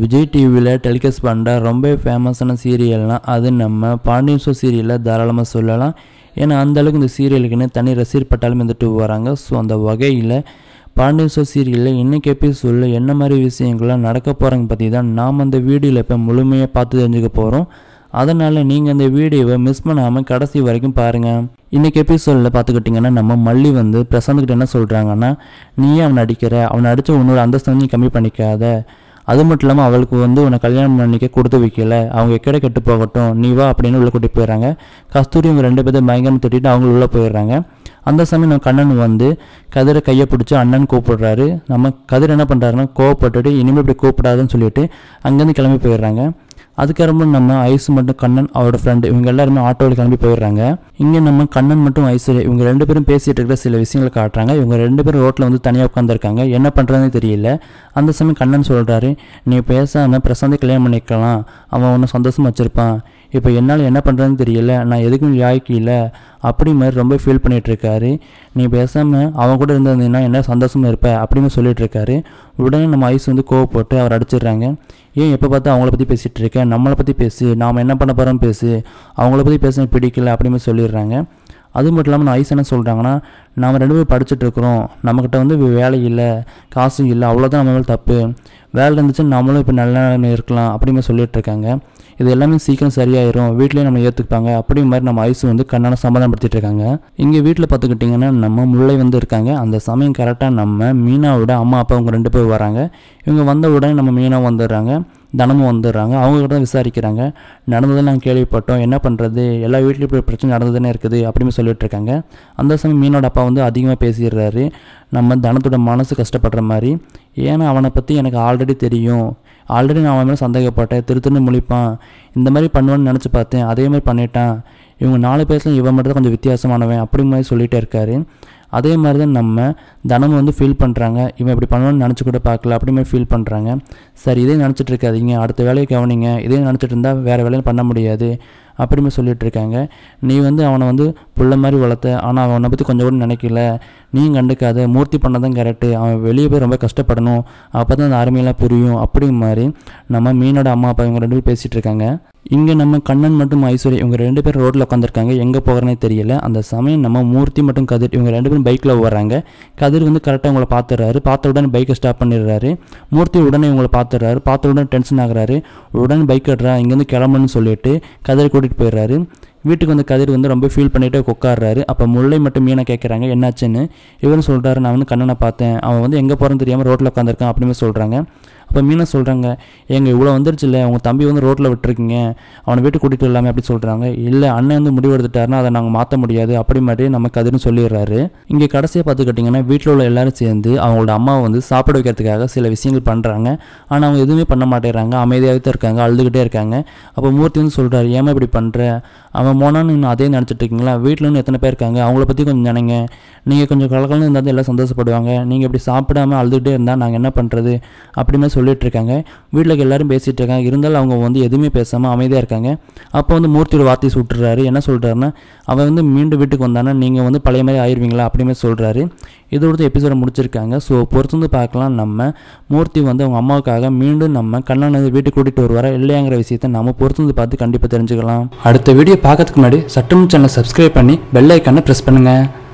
விஜய் டிவியில் டெலிகாஸ்ட் பண்ணுற ரொம்ப ஃபேமஸான சீரியல்னால் அது நம்ம பாண்டியன் ஷோ சீரியலில் தாராளமாக சொல்லலாம் ஏன்னா அந்தளவுக்கு இந்த சீரியலுக்குன்னு தனி ரசிகர் பட்டாலும் இருந்துட்டு வராங்க ஸோ அந்த வகையில் பாண்டியன் ஷோ சீரியலில் இன்றைக்கி எபிசோடில் என்ன மாதிரி விஷயங்கள்லாம் நடக்க போகிறாங்க பற்றி தான் நாம் அந்த வீடியோவில் இப்போ முழுமையாக பார்த்து தெரிஞ்சுக்க போகிறோம் அதனால் நீங்கள் அந்த வீடியோவை மிஸ் பண்ணாமல் கடைசி வரைக்கும் பாருங்கள் இன்றைக்கி எபிசோடில் பார்த்துக்கிட்டிங்கன்னா நம்ம மல்லி வந்து பிரசாந்த்கிட்ட என்ன சொல்கிறாங்கன்னா நீயே அவனை அடிக்கிற அவனை அடித்த உன்னோட அந்தஸ்து வந்து கம்மி பண்ணிக்காத அது மட்டும் இல்லாமல் அவளுக்கு வந்து உன்னை கல்யாணம் பண்ணிக்க கொடுத்து வைக்கல அவங்க எக்கடை கெட்டு போகட்டும் நீ வா அப்படின்னு உள்ள கூட்டி போயிடுறாங்க கஸ்தூரி இவங்க ரெண்டு பேரும் பயங்கரம் திட்டிட்டு அவங்க உள்ளே போயிடுறாங்க அந்த சமயம் நம்ம கண்ணன் வந்து கதிரை கையை பிடிச்சி அண்ணன் கூப்பிடுறாரு நம்ம கதிர் என்ன பண்ணுறாருன்னா கோவப்பட்டுட்டு இனிமேல் இப்படி கூப்பிடாதுன்னு சொல்லிட்டு அங்கேருந்து கிளம்பி போயிடுறாங்க அதுக்கப்புறம் நம்ம ஐஸ் மட்டும் கண்ணன் அவரோட ஃப்ரெண்டு இவங்க எல்லாருமே ஆட்டோவில் கிளம்பி போயிடுறாங்க இங்கே நம்ம கண்ணன் மட்டும் ஐசு இவங்க ரெண்டு பேரும் பேசிகிட்டு இருக்கிற சில விஷயங்களை காட்டுறாங்க இவங்க ரெண்டு பேரும் ரோட்டில் வந்து தனியாக உட்காந்துருக்காங்க என்ன பண்ணுறதுன்னு தெரியல அந்த சமயம் கண்ணன் சொல்கிறாரு நீ பேசாமல் பிரசாந்தை கல்யாணம் பண்ணிக்கலாம் அவன் ஒன்று சந்தோஷமாக வச்சுருப்பான் இப்போ என்னால் என்ன பண்ணுறதுன்னு தெரியல நான் எதுக்கும் லாய்க்கு இல்லை அப்படி மாதிரி ரொம்ப ஃபீல் பண்ணிகிட்ருக்காரு நீ பேசாமல் அவன் கூட இருந்திருந்தீங்கன்னா என்ன சந்தோஷமாக இருப்ப அப்படின்னு சொல்லிகிட்ருக்காரு உடனே நம்ம ஐஸ் வந்து கோவப்பட்டு அவர் அடிச்சிடுறாங்க ஏன் எப்போ பார்த்தா அவங்கள பற்றி பேசிகிட்டு இருக்கேன் நம்மளை பற்றி பேசு நாம் என்ன பண்ண போகிறோம் பேசு அவங்கள பற்றி பேச பிடிக்கல அப்படின்னு சொல்லிடுறாங்க அது மட்டும் இல்லாமல் ஐஸ் என்ன சொல்கிறாங்கன்னா நாம் ரெண்டு பேரும் படிச்சுட்டு இருக்கிறோம் நம்மக்கிட்ட வந்து வேலை இல்லை காசு இல்லை அவ்வளோதான் நம்ம தப்பு வேலை இருந்துச்சு நம்மளும் இப்போ நல்ல நிலைமை இருக்கலாம் அப்படின்னு சொல்லிகிட்டு இருக்காங்க இது எல்லாமே சீக்கிரம் சரியாயிரும் வீட்லேயே நம்ம ஏற்றுப்பாங்க அப்படி மாதிரி நம்ம ஐஸ் வந்து கண்ணால் சமாதானப்படுத்திட்டு இருக்காங்க இங்கே வீட்டில் பார்த்துக்கிட்டிங்கன்னா நம்ம முல்லை வந்து இருக்காங்க அந்த சமயம் கரெக்டாக நம்ம மீனாவோட அம்மா அப்பா அவங்க ரெண்டு பேர் வராங்க இவங்க வந்த உடனே நம்ம மீனாக வந்துடுறாங்க தினமும் வந்துடுறாங்க அவங்கக்கிட்ட தான் விசாரிக்கிறாங்க நடந்ததை நாங்கள் கேள்விப்பட்டோம் என்ன பண்ணுறது எல்லா வீட்லேயும் இப்படி பிரச்சனை நடந்ததுன்னு இருக்குது அப்படின்னு சொல்லிட்டு இருக்காங்க அந்த சமயம் மீனோட அப்பா வந்து அதிகமாக பேசிடுறாரு நம்ம தனத்தோட மனசு கஷ்டப்படுற மாதிரி ஏன்னா அவனை பற்றி எனக்கு ஆல்ரெடி தெரியும் ஆல்ரெடி நான் அவன் மேலே சந்தேகப்பட்டேன் திரு முழிப்பான் இந்த மாதிரி பண்ணுவான்னு நினச்சி பார்த்தேன் அதே மாதிரி பண்ணிட்டான் இவங்க நாலு பேர்ஸில் இவன் மட்டும் தான் கொஞ்சம் வித்தியாசமானவன் அப்படி மாதிரி சொல்லிகிட்டே இருக்காரு அதே மாதிரி தான் நம்ம தினமும் வந்து ஃபீல் பண்ணுறாங்க இவன் இப்படி பண்ணணும்னு நினச்சி கூட பார்க்கல அப்படிமே ஃபீல் பண்ணுறாங்க சரி இதே நினச்சிட்டு இருக்காதிங்க அடுத்த வேலையை கவனிங்க இதே நினச்சிட்டு இருந்தால் வேறு வேலையும் பண்ண முடியாது அப்படிமே சொல்லிகிட்டு இருக்காங்க நீ வந்து அவனை வந்து புள்ள மாதிரி வளர்த்த ஆனால் அவனை பற்றி கொஞ்சம் கூட நினைக்கல நீ கண்டுக்காத மூர்த்தி பண்ண தான் கரெக்டு அவன் வெளியே போய் ரொம்ப கஷ்டப்படணும் அப்போ தான் அந்த அருமையெல்லாம் புரியும் அப்படிங்கிற மாதிரி நம்ம மீனோட அம்மா அப்பா இவங்க ரெண்டு பேரும் பேசிகிட்டு இருக்காங்க இங்கே நம்ம கண்ணன் மற்றும் ஐஸ்வர்யா இவங்க ரெண்டு பேரும் ரோட்டில் உட்காந்துருக்காங்க எங்கே போகிறேனே தெரியல அந்த சமயம் நம்ம மூர்த்தி மற்றும் கதிர் இவங்க ரெண்டு பேரும் பைக்கில் வராங்க கதிர் வந்து கரெக்டாக உங்களை பார்த்துடுறாரு பார்த்த உடனே பைக்கை ஸ்டாப் பண்ணிடுறாரு மூர்த்தி உடனே இவங்களை பார்த்துடுறாரு பார்த்த உடனே டென்ஷன் ஆகுறாரு உடனே பைக் எடுறா இங்கேருந்து கிளம்புன்னு சொல்லிட்டு கதிரை கூட்டிகிட்டு போயிடுறாரு வீட்டுக்கு வந்து கதிர் வந்து ரொம்ப ஃபீல் பண்ணிட்டு உட்காடுறாரு அப்போ முல்லை மட்டும் மீனை கேட்குறாங்க என்னாச்சுன்னு இவரும் சொல்கிறாரு நான் வந்து கண்ணனை பார்த்தேன் அவன் வந்து எங்கே போகிறேன்னு தெரியாமல் ரோட்டில் உட்காந்துருக்கான் அப்படின்னு சொல்கிறாங்க அப்போ மீனா சொல்கிறாங்க எங்கள் இவ்வளோ வந்துருச்சு இல்லை உங்கள் தம்பி வந்து ரோட்டில் விட்டுருக்கீங்க அவனை வீட்டு கூட்டிகிட்டு இல்லாமல் அப்படி சொல்கிறாங்க இல்லை அண்ணன் வந்து முடிவு எடுத்துட்டாருன்னா அதை நாங்கள் மாற்ற முடியாது அப்படி மாதிரி நமக்கு அதுன்னு சொல்லிடுறாரு இங்கே கடைசியாக பார்த்துக்கிட்டிங்கன்னா வீட்டில் உள்ள எல்லாரும் சேர்ந்து அவங்களோட அம்மாவை வந்து சாப்பிட வைக்கிறதுக்காக சில விஷயங்கள் பண்ணுறாங்க ஆனால் அவங்க எதுவுமே பண்ண மாட்டேறாங்க அமைதியாகவே தான் இருக்காங்க அழுதுகிட்டே இருக்காங்க அப்போ மூர்த்தி வந்து சொல்கிறாரு ஏமா இப்படி பண்ணுற அவன் போனான்னு இன்னும் அதே நினச்சிட்டு இருக்கீங்களா வீட்டில் இன்னும் எத்தனை பேர் இருக்காங்க அவங்கள பற்றி கொஞ்சம் நினைங்க நீங்கள் கொஞ்சம் கலக்கலன்னு இருந்தால் எல்லாம் சந்தோஷப்படுவாங்க நீங்கள் இப்படி சாப்பிடாமல் அழுதுகிட்டே இருந்தால் நாங்கள் என்ன பண்ணுறது அப்படின்னு சொல்லிகிட்ருக்காங்க வீட்டில் எல்லாரும் பேசிகிட்டு இருக்காங்க இருந்தாலும் அவங்க வந்து எதுவுமே பேசாமல் அமைதியாக இருக்காங்க அப்போ வந்து மூர்த்தியோட வார்த்தை சுட்டுறாரு என்ன சொல்கிறாருன்னா அவன் வந்து மீண்டும் வீட்டுக்கு வந்தானா நீங்கள் வந்து பழைய மாதிரி ஆயிடுவீங்களா அப்படின்னு சொல்கிறாரு இதோடு எபிசோட முடிச்சிருக்காங்க ஸோ பொறுத்து வந்து பார்க்கலாம் நம்ம மூர்த்தி வந்து அவங்க அம்மாவுக்காக மீண்டும் நம்ம கண்ணனை வீட்டுக்கு கூட்டிகிட்டு வருவாரா இல்லையாங்கிற விஷயத்தை நம்ம பொறுத்து வந்து பார்த்து கண்டிப்பாக தெரிஞ்சுக்கலாம் அடுத்த வீடியோ பார்க்கறதுக்கு முன்னாடி சட்டம் சேனலை சப்ஸ்கிரைப் பண்ணி பெல் ஐக்கானை ப்ரெஸ் பண்ணுங்கள்